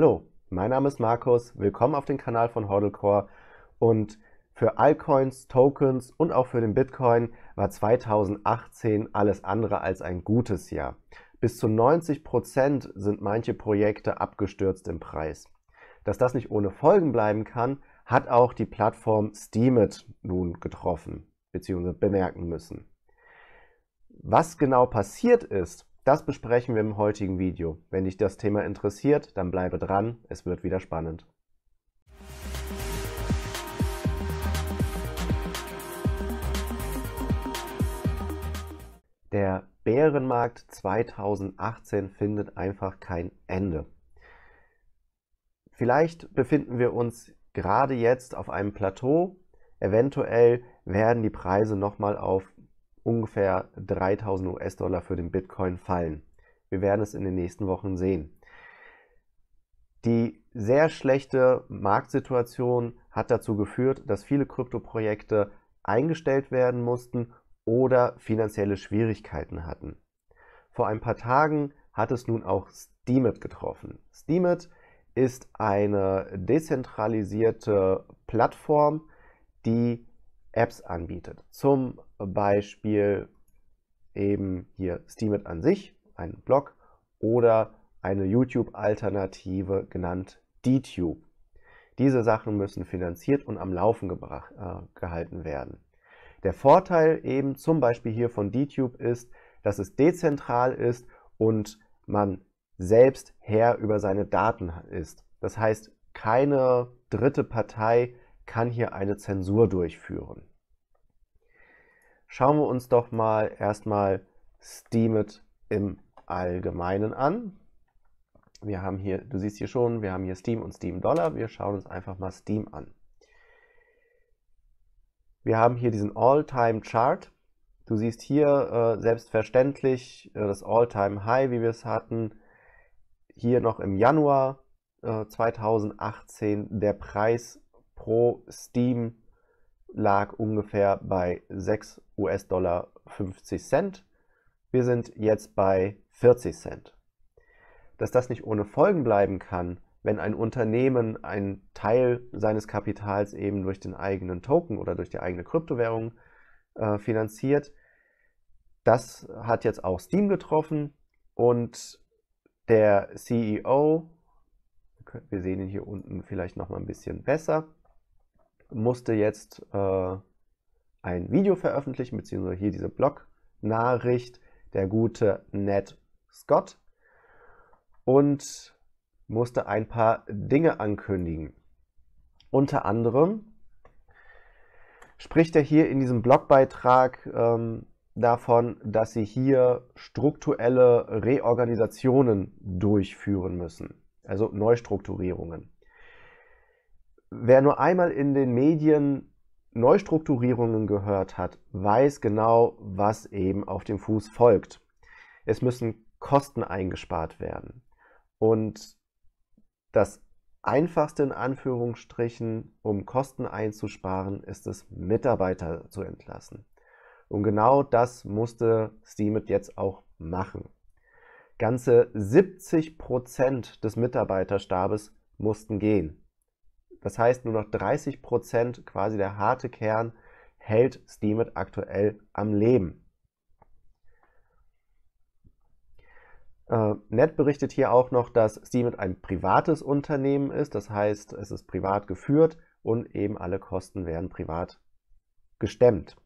Hallo, mein Name ist Markus, willkommen auf dem Kanal von HordleCore und für Altcoins, Tokens und auch für den Bitcoin war 2018 alles andere als ein gutes Jahr. Bis zu 90% Prozent sind manche Projekte abgestürzt im Preis. Dass das nicht ohne Folgen bleiben kann, hat auch die Plattform Steemit nun getroffen bzw. bemerken müssen. Was genau passiert ist, das besprechen wir im heutigen Video. Wenn dich das Thema interessiert, dann bleibe dran, es wird wieder spannend. Der Bärenmarkt 2018 findet einfach kein Ende. Vielleicht befinden wir uns gerade jetzt auf einem Plateau. Eventuell werden die Preise nochmal auf ungefähr 3000 US-Dollar für den Bitcoin fallen. Wir werden es in den nächsten Wochen sehen. Die sehr schlechte Marktsituation hat dazu geführt, dass viele Kryptoprojekte eingestellt werden mussten oder finanzielle Schwierigkeiten hatten. Vor ein paar Tagen hat es nun auch Steemit getroffen. Steemit ist eine dezentralisierte Plattform, die Apps anbietet. Zum Beispiel eben hier Steemit an sich, einen Blog oder eine YouTube-Alternative genannt DTube. Diese Sachen müssen finanziert und am Laufen gebracht, äh, gehalten werden. Der Vorteil eben zum Beispiel hier von DTube ist, dass es dezentral ist und man selbst Herr über seine Daten ist. Das heißt, keine dritte Partei kann hier eine Zensur durchführen schauen wir uns doch mal erstmal Steemit im Allgemeinen an. Wir haben hier, du siehst hier schon, wir haben hier Steam und Steam Dollar. Wir schauen uns einfach mal Steam an. Wir haben hier diesen All-Time-Chart. Du siehst hier äh, selbstverständlich äh, das All-Time-High, wie wir es hatten. Hier noch im Januar äh, 2018 der Preis pro Steam chart lag ungefähr bei 6 US-Dollar 50 Cent. Wir sind jetzt bei 40 Cent. Dass das nicht ohne Folgen bleiben kann, wenn ein Unternehmen einen Teil seines Kapitals eben durch den eigenen Token oder durch die eigene Kryptowährung äh, finanziert, das hat jetzt auch Steam getroffen und der CEO, wir sehen ihn hier unten vielleicht noch mal ein bisschen besser, musste jetzt äh, ein Video veröffentlichen, beziehungsweise hier diese Blog-Nachricht, der gute Ned Scott, und musste ein paar Dinge ankündigen. Unter anderem spricht er hier in diesem Blogbeitrag ähm, davon, dass sie hier strukturelle Reorganisationen durchführen müssen, also Neustrukturierungen wer nur einmal in den Medien Neustrukturierungen gehört hat, weiß genau, was eben auf dem Fuß folgt. Es müssen Kosten eingespart werden. Und das einfachste in Anführungsstrichen, um Kosten einzusparen, ist es, Mitarbeiter zu entlassen. Und genau das musste Steemit jetzt auch machen. Ganze 70 Prozent des Mitarbeiterstabes mussten gehen. Das heißt, nur noch 30 Prozent, quasi der harte Kern, hält Steemit aktuell am Leben. Äh, Nett berichtet hier auch noch, dass Steemit ein privates Unternehmen ist. Das heißt, es ist privat geführt und eben alle Kosten werden privat gestemmt.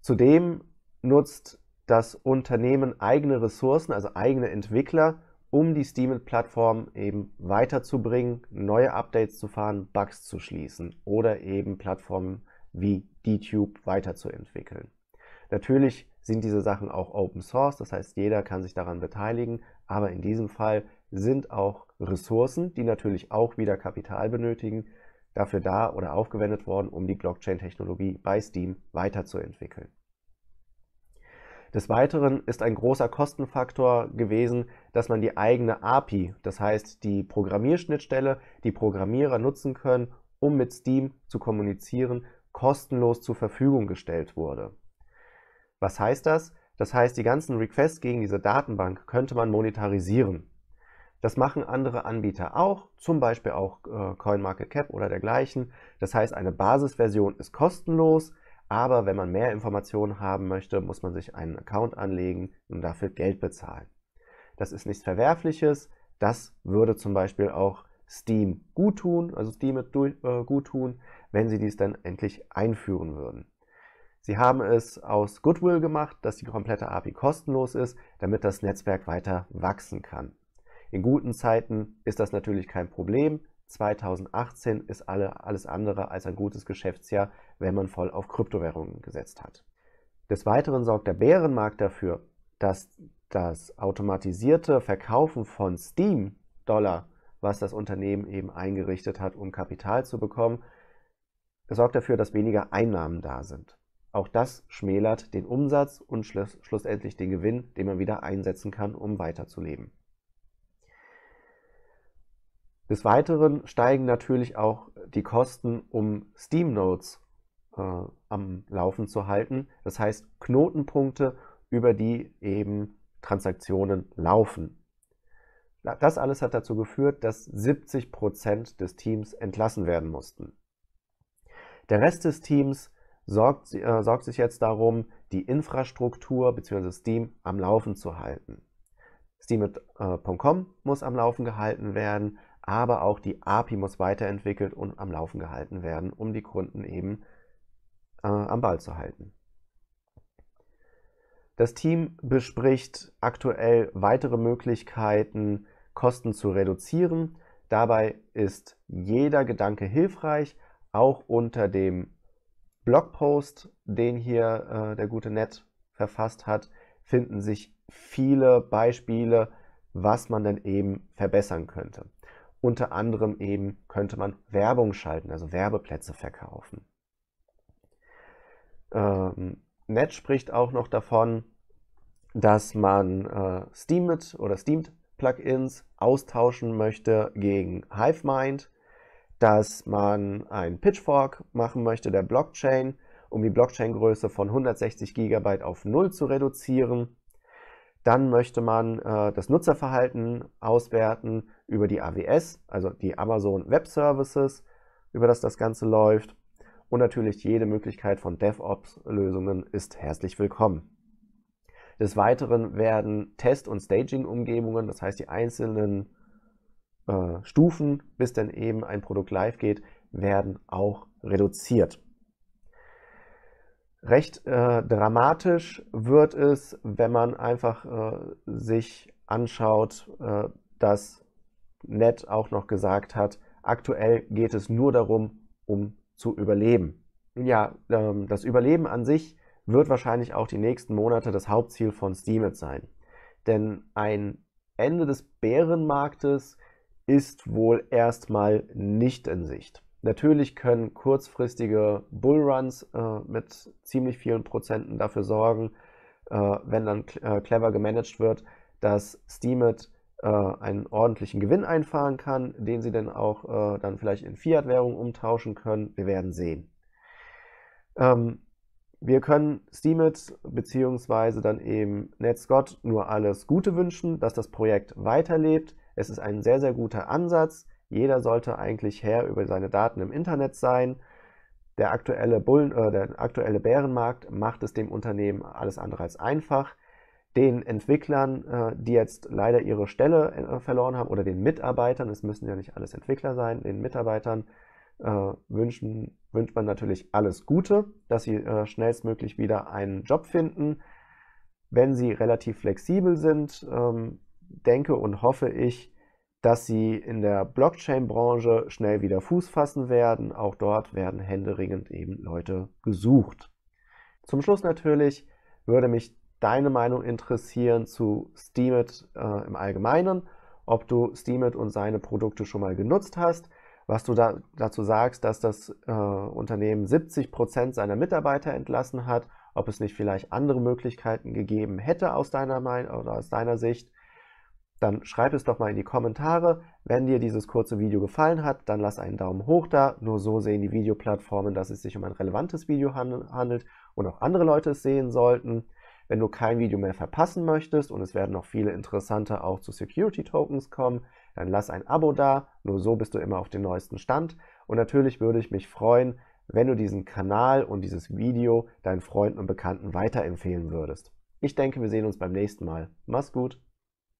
Zudem nutzt das Unternehmen eigene Ressourcen, also eigene Entwickler, um die Steemit-Plattform eben weiterzubringen, neue Updates zu fahren, Bugs zu schließen oder eben Plattformen wie DTube weiterzuentwickeln. Natürlich sind diese Sachen auch Open Source, das heißt jeder kann sich daran beteiligen, aber in diesem Fall sind auch Ressourcen, die natürlich auch wieder Kapital benötigen, dafür da oder aufgewendet worden, um die Blockchain-Technologie bei Steam weiterzuentwickeln. Des Weiteren ist ein großer Kostenfaktor gewesen, dass man die eigene API, das heißt die Programmierschnittstelle, die Programmierer nutzen können, um mit Steam zu kommunizieren, kostenlos zur Verfügung gestellt wurde. Was heißt das? Das heißt, die ganzen Requests gegen diese Datenbank könnte man monetarisieren. Das machen andere Anbieter auch, zum Beispiel auch äh, CoinMarketCap oder dergleichen. Das heißt, eine Basisversion ist kostenlos, aber wenn man mehr Informationen haben möchte, muss man sich einen Account anlegen und dafür Geld bezahlen. Das ist nichts Verwerfliches. Das würde zum Beispiel auch Steam gut tun, also Steam äh, gut tun, wenn sie dies dann endlich einführen würden. Sie haben es aus Goodwill gemacht, dass die komplette API kostenlos ist, damit das Netzwerk weiter wachsen kann. In guten Zeiten ist das natürlich kein Problem, 2018 ist alle, alles andere als ein gutes Geschäftsjahr, wenn man voll auf Kryptowährungen gesetzt hat. Des Weiteren sorgt der Bärenmarkt dafür, dass das automatisierte Verkaufen von Steam-Dollar, was das Unternehmen eben eingerichtet hat, um Kapital zu bekommen, sorgt dafür, dass weniger Einnahmen da sind. Auch das schmälert den Umsatz und schlussendlich den Gewinn, den man wieder einsetzen kann, um weiterzuleben. Des Weiteren steigen natürlich auch die Kosten, um Steam Nodes äh, am Laufen zu halten. Das heißt Knotenpunkte, über die eben Transaktionen laufen. Das alles hat dazu geführt, dass 70 Prozent des Teams entlassen werden mussten. Der Rest des Teams sorgt, äh, sorgt sich jetzt darum, die Infrastruktur bzw. Steam am Laufen zu halten. Steam.com äh, muss am Laufen gehalten werden, aber auch die API muss weiterentwickelt und am Laufen gehalten werden, um die Kunden eben äh, am Ball zu halten. Das Team bespricht aktuell weitere Möglichkeiten, Kosten zu reduzieren. Dabei ist jeder Gedanke hilfreich, auch unter dem Blogpost, den hier äh, der gute Nett verfasst hat, finden sich viele Beispiele, was man dann eben verbessern könnte. Unter anderem eben könnte man Werbung schalten, also Werbeplätze verkaufen. Ähm, Nett spricht auch noch davon, dass man äh, Steemit oder Steamed Plugins austauschen möchte gegen HiveMind, dass man einen Pitchfork machen möchte der Blockchain, um die Blockchain-Größe von 160 GB auf 0 zu reduzieren dann möchte man äh, das Nutzerverhalten auswerten über die AWS, also die Amazon Web Services, über das das Ganze läuft. Und natürlich jede Möglichkeit von DevOps-Lösungen ist herzlich willkommen. Des Weiteren werden Test- und Staging-Umgebungen, das heißt die einzelnen äh, Stufen, bis dann eben ein Produkt live geht, werden auch reduziert. Recht äh, dramatisch wird es, wenn man einfach äh, sich anschaut, äh, dass Ned auch noch gesagt hat, aktuell geht es nur darum, um zu überleben. Nun ja, ähm, das Überleben an sich wird wahrscheinlich auch die nächsten Monate das Hauptziel von Steemit sein. Denn ein Ende des Bärenmarktes ist wohl erstmal nicht in Sicht. Natürlich können kurzfristige Bullruns äh, mit ziemlich vielen Prozenten dafür sorgen, äh, wenn dann äh, clever gemanagt wird, dass Steemit äh, einen ordentlichen Gewinn einfahren kann, den sie dann auch äh, dann vielleicht in Fiat-Währung umtauschen können. Wir werden sehen. Ähm, wir können Steemit bzw. dann eben NetScott nur alles Gute wünschen, dass das Projekt weiterlebt. Es ist ein sehr, sehr guter Ansatz. Jeder sollte eigentlich Herr über seine Daten im Internet sein. Der aktuelle, Bullen, äh, der aktuelle Bärenmarkt macht es dem Unternehmen alles andere als einfach. Den Entwicklern, äh, die jetzt leider ihre Stelle äh, verloren haben, oder den Mitarbeitern, es müssen ja nicht alles Entwickler sein, den Mitarbeitern äh, wünschen, wünscht man natürlich alles Gute, dass sie äh, schnellstmöglich wieder einen Job finden. Wenn sie relativ flexibel sind, ähm, denke und hoffe ich, dass sie in der Blockchain-Branche schnell wieder Fuß fassen werden. Auch dort werden händeringend eben Leute gesucht. Zum Schluss natürlich würde mich deine Meinung interessieren zu Steemit äh, im Allgemeinen, ob du Steemit und seine Produkte schon mal genutzt hast, was du da, dazu sagst, dass das äh, Unternehmen 70% Prozent seiner Mitarbeiter entlassen hat, ob es nicht vielleicht andere Möglichkeiten gegeben hätte aus deiner Meinung oder aus deiner Sicht dann schreib es doch mal in die Kommentare. Wenn dir dieses kurze Video gefallen hat, dann lass einen Daumen hoch da. Nur so sehen die Videoplattformen, dass es sich um ein relevantes Video handelt und auch andere Leute es sehen sollten. Wenn du kein Video mehr verpassen möchtest und es werden noch viele interessante auch zu Security Tokens kommen, dann lass ein Abo da. Nur so bist du immer auf dem neuesten Stand. Und natürlich würde ich mich freuen, wenn du diesen Kanal und dieses Video deinen Freunden und Bekannten weiterempfehlen würdest. Ich denke, wir sehen uns beim nächsten Mal. Mach's gut!